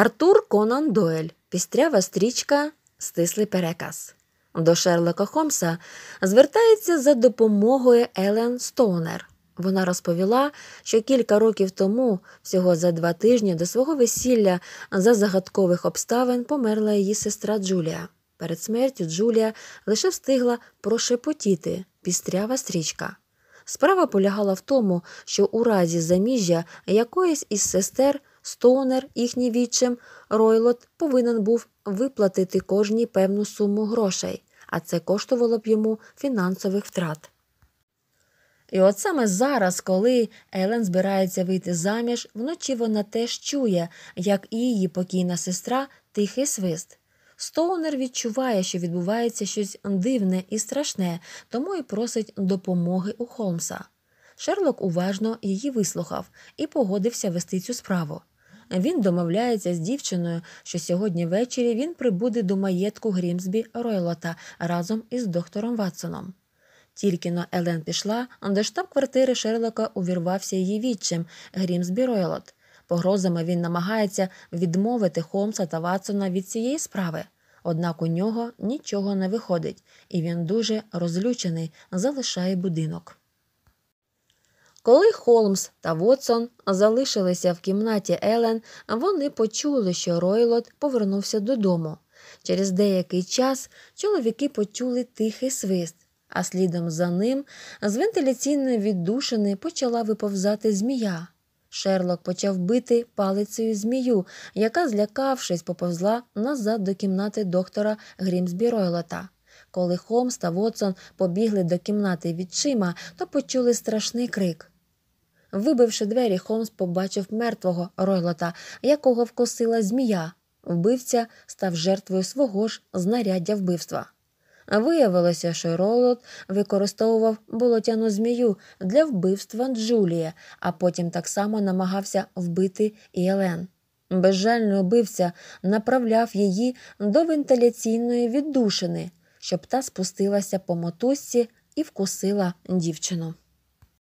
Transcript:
Артур Конан Дойль, пістрява стрічка, стислий переказ. До Шерлока Холмса звертається за допомогою Елен Стоунер. Вона розповіла, що кілька років тому, всього за два тижні до свого весілля, за загадкових обставин померла її сестра Джулія. Перед смертю Джулія лише встигла прошепотіти пістрява стрічка. Справа полягала в тому, що у разі заміжжя якоїсь із сестер Стоунер, їхній відчим, ройлот повинен був виплатити кожній певну суму грошей, а це коштувало б йому фінансових втрат. І от саме зараз, коли Елен збирається вийти заміж, вночі вона теж чує, як і її покійна сестра тихий свист. Стоунер відчуває, що відбувається щось дивне і страшне, тому і просить допомоги у Холмса. Шерлок уважно її вислухав і погодився вести цю справу. Він домовляється з дівчиною, що сьогодні ввечері він прибуде до маєтку Грімсбі Ройлота разом із доктором Ватсоном. Тільки но Елен пішла, до штаб-квартири Шерлока увірвався її відчим Грімсбі Ройлот. Погрозами він намагається відмовити Холмса та Ватсона від цієї справи. Однак у нього нічого не виходить, і він дуже розлючений, залишає будинок. Коли Холмс та Вотсон залишилися в кімнаті Елен, вони почули, що Ройлот повернувся додому. Через деякий час чоловіки почули тихий свист, а слідом за ним з вентиляційної віддушини почала виповзати змія. Шерлок почав бити палицею змію, яка, злякавшись, поповзла назад до кімнати доктора Грімсбі Ройлота. Коли Холмс та Вотсон побігли до кімнати відчима, то почули страшний крик. Вибивши двері, Холмс побачив мертвого ройлота, якого вкосила змія. Вбивця став жертвою свого ж знаряддя вбивства. Виявилося, що Ройлот використовував болотяну змію для вбивства Джулія, а потім так само намагався вбити і Елен. Безжально вбивця направляв її до вентиляційної віддушини, щоб та спустилася по мотузці і вкусила дівчину.